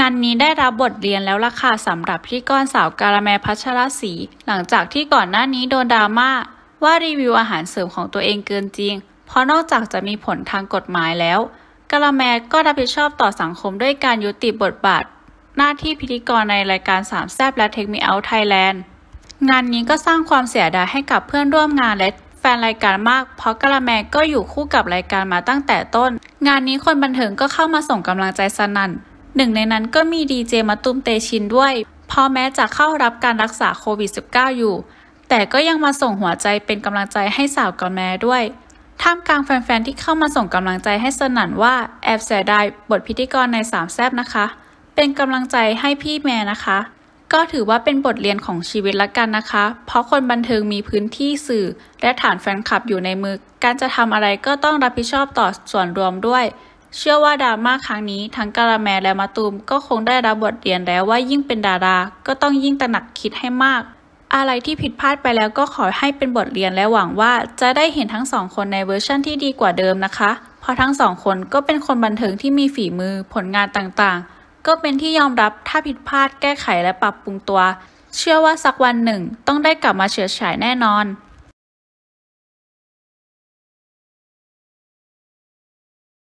งานนี้ได้รับบทเรียนแล้วล่ะค่ะสำหรับพิธีกรสาวการาแมพัชรศรีหลังจากที่ก่อนหน้านี้โดนดราม่าว่ารีวิวอาหารเสริมของตัวเองเกินจริง เพราะนอกจากจะมีผลทางกฎหมายแล้ว กาลาแมก็รับผิดชอบต่อสังคมด้วยการยุติบทบาท หน้าที่พิธีกรในรายการสามแซบและเทคมีเอาไทยแลนด์งานนี้ก็สร้างความเสียดายให้กับเพื่อนร่วมงานและแฟนรายการมาก เพราะกะละแมก็อยู่คู่กับรายการมาตั้งแต่ต้น งานนี้คนบันเทิงก็เข้ามาส่งกำลังใจสนั่นหนึ่งในนั้นก็มีดีเจมาตุมเตชินด้วยพอแม้จะเข้ารับการรักษาโควิด -19 อยู่ แต่ก็ยังมาส่งหัวใจเป็นกำลังใจให้สาวกอนแม้ด้วยท่ามกลางแฟนๆที่เข้ามาส่งกำลังใจให้สนั่นว่า แอบเสียดาย บทพิธีกร ในสามแซบนะคะ เป็นกำลังใจให้พี่แม่นะคะ ก็ถือว่าเป็นบทเรียนของชีวิตละกันนะคะ เพราะคนบันเทิงมีพื้นที่สื่อ และฐานแฟนคลับอยู่ในมือการจะทำอะไรก็ต้องรับผิดชอบต่อส่วนรวมด้วยเชื่อว่าดราม่าครั้งนี้ทั้งการาแมและมาตูมก็คงได้รับบทเรียนแล้วว่ายิ่งเป็นดาราก็ต้องยิ่งตระหนักคิดให้มาก อะไรที่ผิดพลาดไปแล้วก็ขอให้เป็นบทเรียนและหวังว่า จะได้เห็นทั้งสองคนในเวอร์ชั่นที่ดีกว่าเดิมนะคะเพราะทั้งสองคนก็เป็นคนบันเทิงที่มีฝีมือผลงานต่างๆ ก็เป็นที่ยอมรับถ้าผิดพลาดแก้ไขและปรับปรุงตัว เชื่อว่าสักวันหนึ่ง ต้องได้กลับมาเฉิดฉายแน่นอน